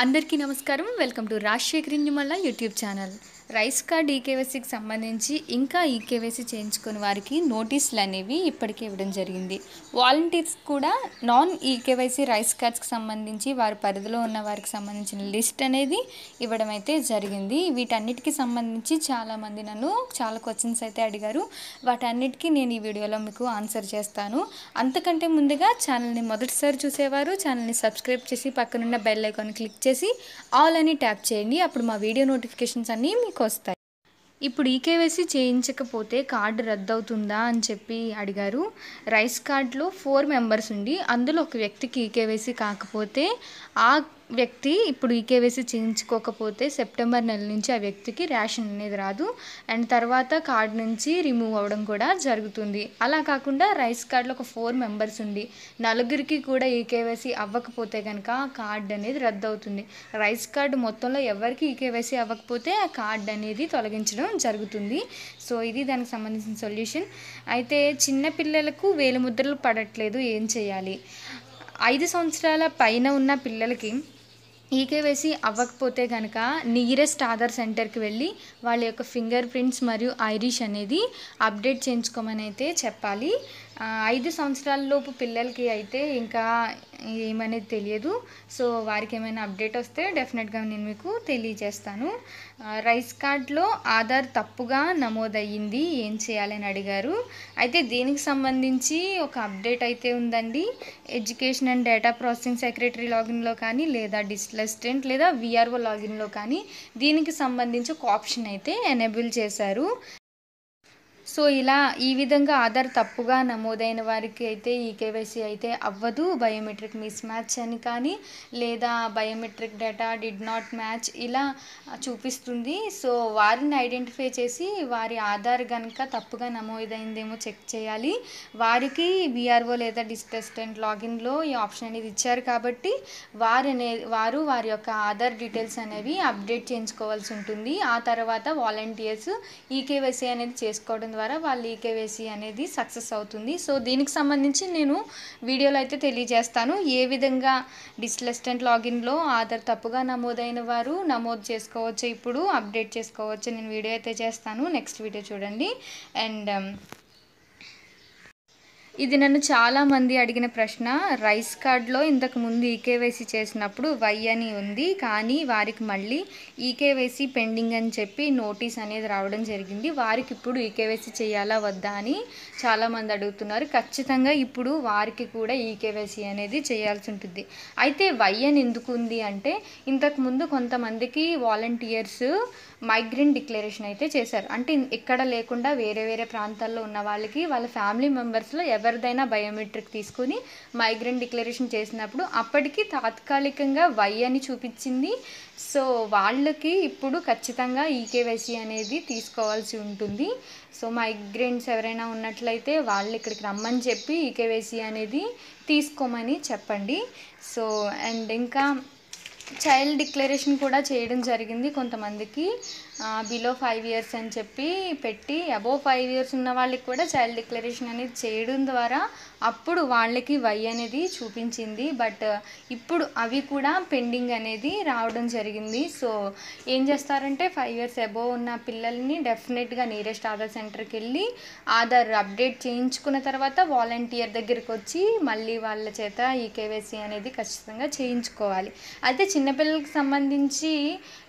అందరికీ నమస్కారం welcome to Rajasekhari Nimalla YouTube channel rice card ఈకేవైసీకి సంబంధించి ఇంకా ఈకేవైసీ చేయించుకుని వారికి నోటీసులు అనేవి ఇప్పటికే ఇవ్వడం జరిగింది వాలంటీర్స్ కూడా నాన్ ఈకేవైసీ రైస్ కార్డ్స్కి సంబంధించి వారి పరిధిలో ఉన్న వారికి సంబంధించిన లిస్ట్ అనేది ఇవ్వడం అయితే జరిగింది వీటన్నిటికీ సంబంధించి చాలామంది నన్ను చాలా క్వశ్చన్స్ అయితే అడిగారు వాటన్నిటికీ నేను ఈ వీడియోలో మీకు ఆన్సర్ చేస్తాను అంతకంటే ముందుగా ఛానల్ని మొదటిసారి చూసేవారు ఛానల్ని సబ్స్క్రైబ్ చేసి పక్కనున్న బెల్ ఐకాన్ క్లిక్ చేసి ఆల్ అని ట్యాప్ చేయండి అప్పుడు మా వీడియో నోటిఫికేషన్స్ అన్నీ మీకు తీసుకొస్తాయి ఇప్పుడు ఈకేవైసీ చేయించకపోతే కార్డు రద్దవుతుందా అని చెప్పి అడిగారు రైస్ కార్డ్లో ఫోర్ మెంబర్స్ ఉండి అందులో ఒక వ్యక్తికి ఈకేవైసీ కాకపోతే ఆ వ్యక్తి ఇప్పుడు ఈకేవైసీ e చేయించుకోకపోతే సెప్టెంబర్ నెల నుంచి ఆ వ్యక్తికి రేషన్ అనేది రాదు అండ్ తర్వాత కార్డ్ నుంచి రిమూవ్ అవ్వడం కూడా జరుగుతుంది అలా కాకుండా రైస్ కార్డులో ఒక ఫోర్ మెంబర్స్ ఉండి నలుగురికి కూడా ఈకేవైసీ e అవ్వకపోతే కనుక ఆ కార్డ్ అనేది రద్దు అవుతుంది రైస్ కార్డు మొత్తంలో ఎవరికి ఈకేవైసీ e అవ్వకపోతే ఆ కార్డ్ అనేది తొలగించడం జరుగుతుంది సో ఇది దానికి సంబంధించిన సొల్యూషన్ అయితే చిన్న పిల్లలకు వేలు ముద్రలు పడట్లేదు ఏం చేయాలి ఐదు సంవత్సరాల పైన ఉన్న పిల్లలకి ఈకేవైసీ e అవ్వకపోతే కనుక నియరెస్ట్ ఆధార్ సెంటర్కి వెళ్ళి వాళ్ళ యొక్క ఫింగర్ ప్రింట్స్ మరియు ఐరిష్ అనేది అప్డేట్ చేయించుకోమని అయితే చెప్పాలి ఐదు సంవత్సరాల లోపు పిల్లలకి అయితే ఇంకా ఏమనేది తెలియదు సో వారికి ఏమైనా అప్డేట్ వస్తే డెఫినెట్గా నేను మీకు తెలియజేస్తాను రైస్ కార్డ్లో ఆధార్ తప్పుగా నమోదయ్యింది ఏం చేయాలని అడిగారు అయితే దీనికి సంబంధించి ఒక అప్డేట్ అయితే ఉందండి education and data processing secretary లాగిన్లో కానీ లేదా డిజిటల్ అసిస్టెంట్ లేదా విఆర్ఓ లాగిన్లో కానీ దీనికి సంబంధించి ఒక ఆప్షన్ అయితే ఎనేబుల్ చేశారు సో ఇలా ఈ విధంగా ఆధార్ తప్పుగా నమోదైన వారికి అయితే ఈ కేవైసీ అయితే అవ్వదు బయోమెట్రిక్ మిస్ మ్యాచ్ అని కానీ లేదా biometric data did not match ఇలా చూపిస్తుంది సో వారిని ఐడెంటిఫై చేసి వారి ఆధార్ కనుక తప్పుగా నమోదైందేమో చెక్ చేయాలి వారికి బీఆర్ఓ లేదా డిస్టెస్టెంట్ లాగిన్లో ఈ ఆప్షన్ అనేది ఇచ్చారు కాబట్టి వారు అనే వారు వారి యొక్క ఆధార్ డీటెయిల్స్ అనేవి అప్డేట్ చేయించుకోవాల్సి ఉంటుంది ఆ తర్వాత వాలంటీర్స్ ఈ కేవైసీ అనేది చేసుకోవడం ద్వారా ద్వారా వాళ్ళ ఈకేవేసీ e అనేది సక్సెస్ అవుతుంది సో దీనికి సంబంధించి నేను వీడియోలో అయితే తెలియజేస్తాను ఏ విధంగా డిస్లెస్టెంట్ లాగిన్లో ఆధార్ తప్పుగా నమోదైన వారు నమోదు చేసుకోవచ్చు ఇప్పుడు అప్డేట్ చేసుకోవచ్చు నేను వీడియో అయితే చేస్తాను నెక్స్ట్ వీడియో చూడండి అండ్ ఇది నన్ను చాలామంది అడిగిన ప్రశ్న రైస్ కార్డ్లో ఇంతకుముందు ఈకేవైసీ చేసినప్పుడు వై అని ఉంది కానీ వారికి మళ్ళీ ఈకేవైసీ పెండింగ్ అని చెప్పి నోటీస్ అనేది రావడం జరిగింది వారికి ఇప్పుడు ఈకేవైసీ చేయాలా వద్దా అని చాలామంది అడుగుతున్నారు ఖచ్చితంగా ఇప్పుడు వారికి కూడా ఈకేవైసీ అనేది చేయాల్సి ఉంటుంది అయితే వై అని ఎందుకు ఉంది అంటే ఇంతకుముందు కొంతమందికి వాలంటీర్స్ మైగ్రెన్ డిక్లరేషన్ అయితే చేశారు అంటే ఎక్కడ లేకుండా వేరే వేరే ప్రాంతాల్లో ఉన్న వాళ్ళకి వాళ్ళ ఫ్యామిలీ మెంబర్స్లో ఎవరిదైనా బయోమెట్రిక్ తీసుకుని మైగ్రెంట్ డిక్లరేషన్ చేసినప్పుడు అప్పటికి తాత్కాలికంగా వై అని చూపించింది సో వాళ్ళకి ఇప్పుడు ఖచ్చితంగా ఈకేవైసీ అనేది తీసుకోవాల్సి ఉంటుంది సో మైగ్రెంట్స్ ఎవరైనా ఉన్నట్లయితే వాళ్ళు ఇక్కడికి రమ్మని చెప్పి ఈకేవైసీ అనేది తీసుకోమని చెప్పండి సో అండ్ ఇంకా చైల్డ్ డిక్లరేషన్ కూడా చేయడం జరిగింది కొంతమందికి బిలో ఫైవ్ ఇయర్స్ అని చెప్పి పెట్టి అబోవ్ ఫైవ్ ఇయర్స్ ఉన్న వాళ్ళకి కూడా చైల్డ్ డిక్లరేషన్ అనేది చేయడం ద్వారా అప్పుడు వాళ్ళకి వై అనేది చూపించింది బట్ ఇప్పుడు అవి కూడా పెండింగ్ అనేది రావడం జరిగింది సో ఏం చేస్తారంటే ఫైవ్ ఇయర్స్ అబోవ్ ఉన్న పిల్లల్ని డెఫినెట్గా నియరెస్ట్ ఆధార్ సెంటర్కి వెళ్ళి ఆధార్ అప్డేట్ చేయించుకున్న తర్వాత వాలంటీర్ దగ్గరికి వచ్చి మళ్ళీ వాళ్ళ చేత ఈ కేవైసీ అనేది ఖచ్చితంగా చేయించుకోవాలి అయితే చిన్నపిల్లలకి సంబంధించి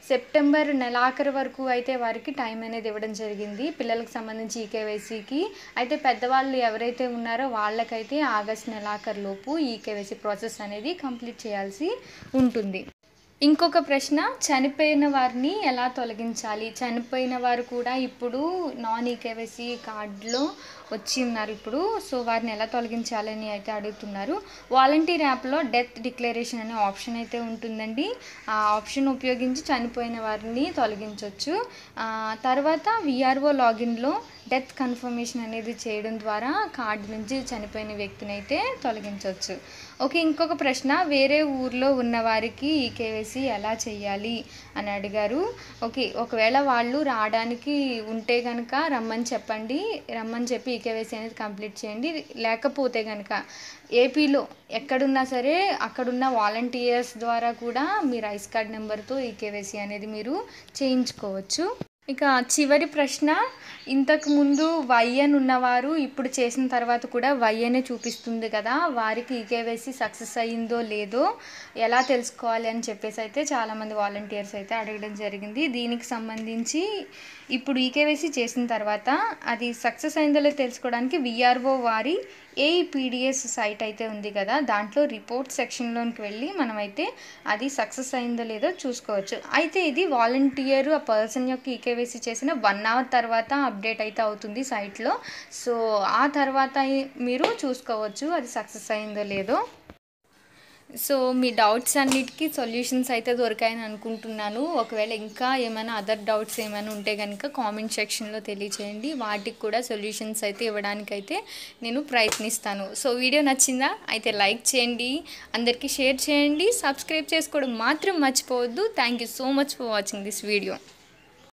సెప్టెంబర్ నెలాఖరు వరకు అయితే వారికి టైం అనేది ఇవ్వడం జరిగింది పిల్లలకు సంబంధించి ఈకేవైసీకి అయితే పెద్దవాళ్ళు ఎవరైతే ఉన్నారో వాళ్ళకైతే ఆగస్ట్ నెలాఖరు లోపు ఈకేవైసీ ప్రాసెస్ అనేది కంప్లీట్ చేయాల్సి ఉంటుంది ఇంకొక ప్రశ్న చనిపోయిన వారిని ఎలా తొలగించాలి చనిపోయిన వారు కూడా ఇప్పుడు నాన్ ఈకేవైసీ కార్డులో వచ్చి ఉన్నారు ఇప్పుడు సో వారిని ఎలా తొలగించాలని అయితే అడుగుతున్నారు వాలంటీర్ యాప్లో డెత్ డిక్లరేషన్ అనే ఆప్షన్ అయితే ఉంటుందండి ఆ ఆప్షన్ ఉపయోగించి చనిపోయిన వారిని తొలగించవచ్చు తర్వాత విఆర్ఓ లాగిన్లో డెత్ కన్ఫర్మేషన్ అనేది చేయడం ద్వారా కార్డు నుంచి చనిపోయిన వ్యక్తిని అయితే తొలగించవచ్చు ఓకే ఇంకొక ప్రశ్న వేరే ఊర్లో ఉన్న వారికి ఈ కేవైసీ ఎలా చేయాలి అని అడిగారు ఓకే ఒకవేళ వాళ్ళు రావడానికి ఉంటే కనుక రమ్మని చెప్పండి రమ్మని చెప్పి ఈ కేవైసీ అనేది కంప్లీట్ చేయండి లేకపోతే కనుక ఏపీలో ఎక్కడున్నా సరే అక్కడున్న వాలంటీర్స్ ద్వారా కూడా మీ రైస్ కార్డ్ నెంబర్తో ఈ కేవైసీ అనేది మీరు చేయించుకోవచ్చు ఇక చివరి ప్రశ్న ఇంతకుముందు ముందు వైఎన్ ఉన్నవారు ఇప్పుడు చేసిన తర్వాత కూడా వైఎనే చూపిస్తుంది కదా వారికి ఈకేవైసీ e సక్సెస్ అయ్యిందో లేదో ఎలా తెలుసుకోవాలి అని చెప్పేసి అయితే చాలామంది వాలంటీర్స్ అయితే అడగడం జరిగింది దీనికి సంబంధించి ఇప్పుడు ఈకేవైసీ e చేసిన తర్వాత అది సక్సెస్ అయిందో లేదో తెలుసుకోవడానికి విఆర్ఓ వారి ఏఈపీడిఎస్ సైట్ అయితే ఉంది కదా దాంట్లో రిపోర్ట్ సెక్షన్లోనికి వెళ్ళి మనమైతే అది సక్సెస్ అయిందో లేదో చూసుకోవచ్చు అయితే ఇది వాలంటీర్ ఆ పర్సన్ యొక్క ఈకేవైసీ చేసిన వన్ అవర్ తర్వాత అప్డేట్ అయితే అవుతుంది సైట్లో సో ఆ తర్వాత మీరు చూసుకోవచ్చు అది సక్సెస్ అయిందో లేదో సో మీ డౌట్స్ అన్నిటికీ సొల్యూషన్స్ అయితే దొరికాయని అనుకుంటున్నాను ఒకవేళ ఇంకా ఏమైనా అదర్ డౌట్స్ ఏమైనా ఉంటే కనుక కామెంట్ సెక్షన్లో తెలియచేయండి వాటికి కూడా సొల్యూషన్స్ అయితే ఇవ్వడానికైతే నేను ప్రయత్నిస్తాను సో వీడియో నచ్చిందా అయితే లైక్ చేయండి అందరికీ షేర్ చేయండి సబ్స్క్రైబ్ చేసుకోవడం మాత్రం మర్చిపోవద్దు thank you so much for watching this video